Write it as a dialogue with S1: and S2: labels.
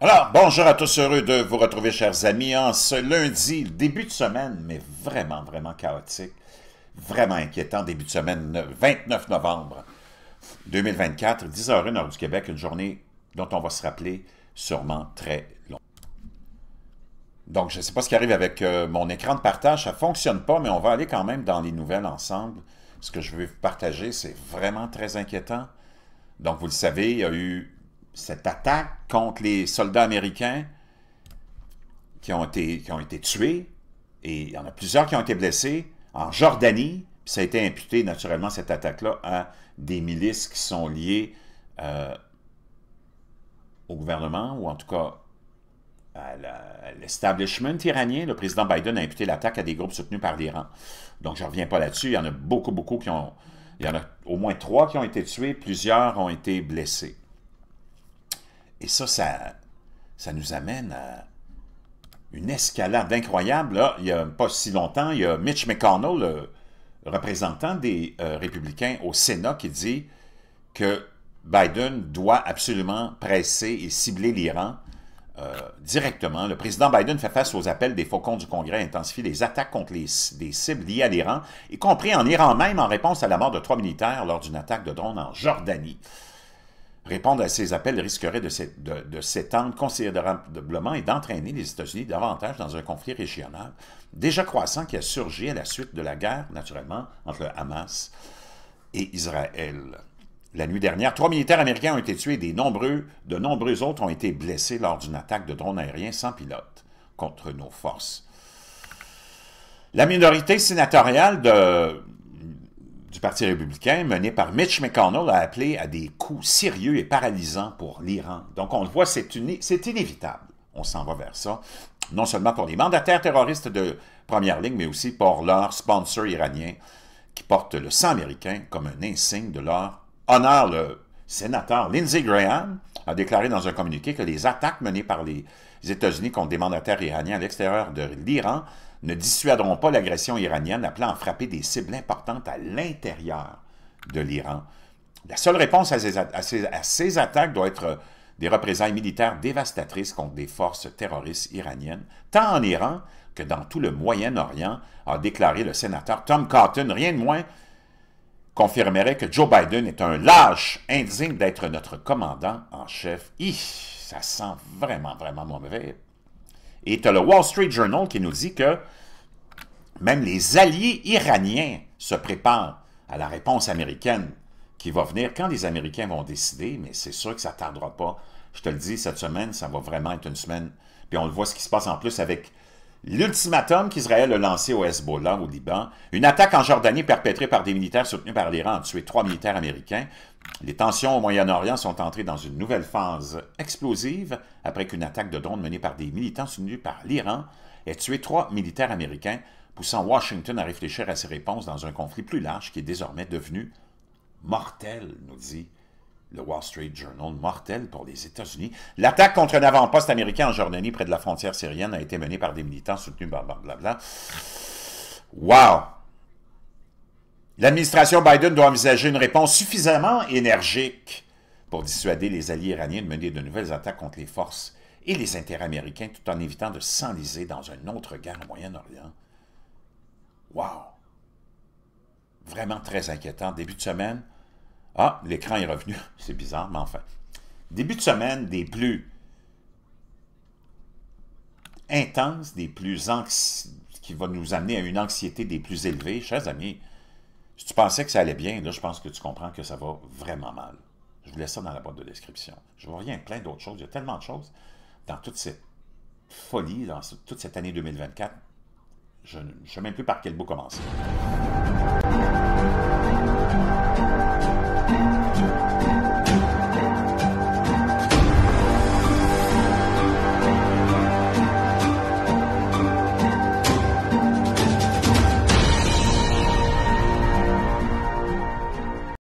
S1: Alors, bonjour à tous, heureux de vous retrouver, chers amis, en ce lundi, début de semaine, mais vraiment, vraiment chaotique, vraiment inquiétant, début de semaine, 29 novembre 2024, 10h01 heure du Québec, une journée dont on va se rappeler sûrement très long. Donc, je ne sais pas ce qui arrive avec euh, mon écran de partage, ça ne fonctionne pas, mais on va aller quand même dans les nouvelles ensemble. Ce que je veux partager, c'est vraiment très inquiétant. Donc, vous le savez, il y a eu cette attaque contre les soldats américains qui ont été, qui ont été tués, et il y en a plusieurs qui ont été blessés, en Jordanie, ça a été imputé naturellement, cette attaque-là, à des milices qui sont liées euh, au gouvernement, ou en tout cas à l'establishment iranien. Le président Biden a imputé l'attaque à des groupes soutenus par l'Iran. Donc, je ne reviens pas là-dessus. Il y en a beaucoup, beaucoup qui ont... Il y en a au moins trois qui ont été tués, plusieurs ont été blessés. Et ça, ça, nous amène à une escalade incroyable. il n'y a pas si longtemps, il y a Mitch McConnell, le représentant des euh, républicains au Sénat, qui dit que Biden doit absolument presser et cibler l'Iran euh, directement. Le président Biden fait face aux appels des faucons du Congrès, intensifier les attaques contre les, cibles liées à l'Iran, y compris en Iran même en réponse à la mort de trois militaires lors d'une attaque de drone en Jordanie. Répondre à ces appels risquerait de, s'étendre considérablement et d'entraîner les États-Unis davantage dans un conflit régional déjà croissant qui a surgi à la suite de la guerre, naturellement, entre le Hamas et Israël. La nuit dernière, trois militaires américains ont été tués et nombreux, de nombreux autres ont été blessés lors d'une attaque de drones aériens sans pilote contre nos forces. La minorité sénatoriale de du Parti républicain mené par Mitch McConnell a appelé à des coups sérieux et paralysants pour l'Iran. Donc on le voit, c'est inévitable. On s'en va vers ça, non seulement pour les mandataires terroristes de première ligne, mais aussi pour leur sponsor iranien qui porte le sang américain comme un insigne de leur honneur. Le sénateur Lindsey Graham a déclaré dans un communiqué que les attaques menées par les États-Unis contre des mandataires iraniens à l'extérieur de l'Iran ne dissuaderont pas l'agression iranienne, appelant à frapper des cibles importantes à l'intérieur de l'Iran. La seule réponse à ces, attaques doit être euh, des représailles militaires dévastatrices contre des forces terroristes iraniennes, tant en Iran que dans tout le Moyen-Orient, a déclaré le sénateur Tom Cotton, rien de moins confirmerait que Joe Biden est un lâche indigne d'être notre commandant en chef. ça sent vraiment, vraiment mauvais. Et tu as le Wall Street Journal qui nous dit que même les alliés iraniens se préparent à la réponse américaine qui va venir quand les Américains vont décider, mais c'est sûr que ça ne tardera pas. Je te le dis, cette semaine, ça va vraiment être une semaine. Puis on le voit ce qui se passe en plus avec l'ultimatum qu'Israël a lancé au Hezbollah au Liban, une attaque en Jordanie perpétrée par des militaires soutenus par l'Iran a tué trois militaires américains. Les tensions au Moyen-Orient sont entrées dans une nouvelle phase explosive après qu'une attaque de drones menée par des militants soutenus par l'Iran ait tué trois militaires américains, poussant Washington à réfléchir à ses réponses dans un conflit plus large qui est désormais devenu mortel, nous dit le Wall Street Journal, mortel pour les États-Unis. L'attaque contre un avant-poste américain en Jordanie près de la frontière syrienne a été menée par des militants soutenus par blablabla. Wow! L'administration Biden doit envisager une réponse suffisamment énergique pour dissuader les alliés iraniens de mener de nouvelles attaques contre les forces et les intérêts américains tout en évitant de s'enliser dans une autre guerre au Moyen-Orient. Wow! Vraiment très inquiétant. Début de semaine, ah, l'écran est revenu. C'est bizarre, mais enfin. Début de semaine des plus intenses, des plus anxieux, qui va nous amener à une anxiété des plus élevées. Chers amis, si tu pensais que ça allait bien, là, je pense que tu comprends que ça va vraiment mal. Je vous laisse ça dans la boîte de description. Je vois reviens plein d'autres choses. Il y a tellement de choses dans toute cette folie, dans toute cette année 2024. Je ne sais même plus par quel bout commencer.